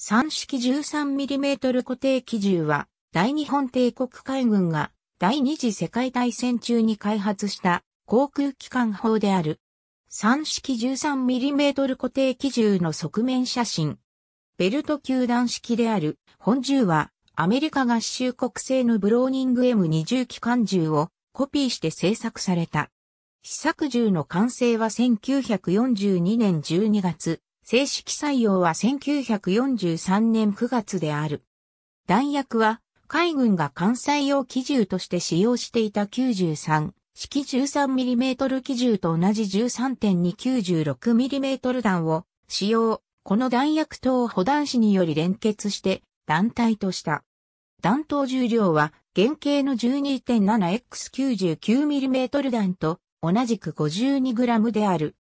3式 13mm 固定機銃は、大日本帝国海軍が第二次世界大戦中に開発した航空機関砲である。3式 13mm 固定機銃の側面写真。ベルト球団式である本銃はアメリカ合衆国製のブローニング M20 機関銃をコピーして製作された。試作銃の完成は1942年12月、正式採用は1943年9月である。弾薬は海軍が艦載用機銃として使用していた93式 13mm 機銃と同じ 13.296mm 弾を使用。この弾薬等を保弾子により連結して弾体とした。弾頭重量は原型の 12.7x99mm 弾と同じく 52g である。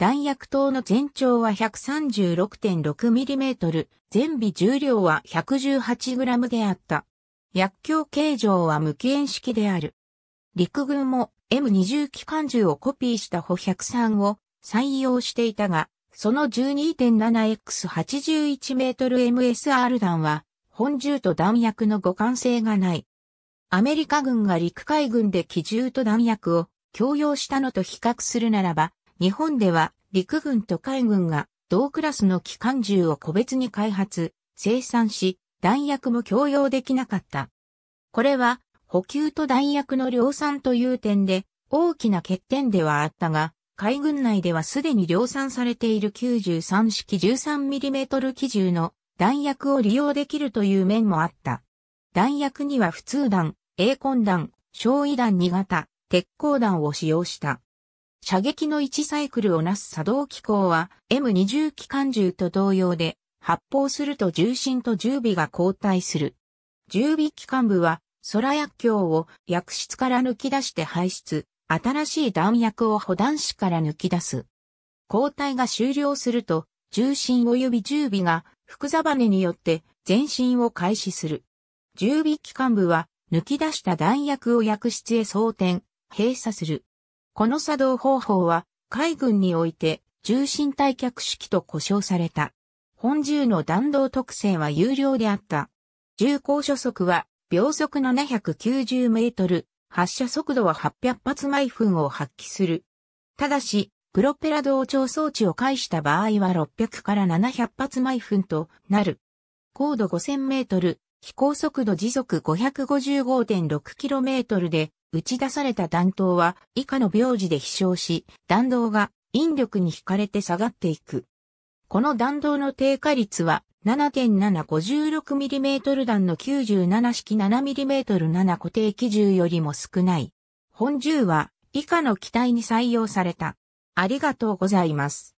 弾薬塔の全長は 136.6mm、全備重量は 118g であった。薬莢形状は無機縁式である。陸軍も M20 機関銃をコピーした歩103を採用していたが、その 12.7x81mmMSR 弾は、本銃と弾薬の互換性がない。アメリカ軍が陸海軍で機銃と弾薬を共用したのと比較するならば、日本では陸軍と海軍が同クラスの機関銃を個別に開発、生産し、弾薬も共用できなかった。これは補給と弾薬の量産という点で大きな欠点ではあったが、海軍内ではすでに量産されている93式 13mm 機銃の弾薬を利用できるという面もあった。弾薬には普通弾、栄根弾、小夷弾2型、鉄鋼弾を使用した。射撃の1サイクルをなす作動機構は M20 機関銃と同様で発砲すると重心と重尾が交代する。重尾機関部は空薬莢を薬室から抜き出して排出、新しい弾薬を保弾子から抜き出す。交代が終了すると重心及び重尾が複座羽によって前進を開始する。重尾機関部は抜き出した弾薬を薬室へ装填、閉鎖する。この作動方法は海軍において重心対脚式と呼称された。本銃の弾道特性は有料であった。銃高初速は秒速790メートル、発射速度は800発毎分を発揮する。ただし、プロペラ同調装置を介した場合は600から700発毎分となる。高度5000メートル、飛行速度時速5 5 5 6トルで打ち出された弾頭は以下の病児で飛翔し、弾道が引力に引かれて下がっていく。この弾道の低下率は 7.756mm 弾の97式 7mm7 固定機銃よりも少ない。本銃は以下の機体に採用された。ありがとうございます。